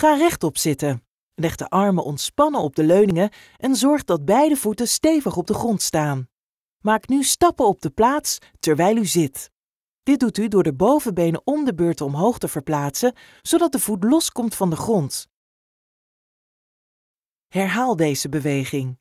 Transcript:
Ga rechtop zitten. Leg de armen ontspannen op de leuningen en zorg dat beide voeten stevig op de grond staan. Maak nu stappen op de plaats terwijl u zit. Dit doet u door de bovenbenen om de beurt omhoog te verplaatsen, zodat de voet loskomt van de grond. Herhaal deze beweging.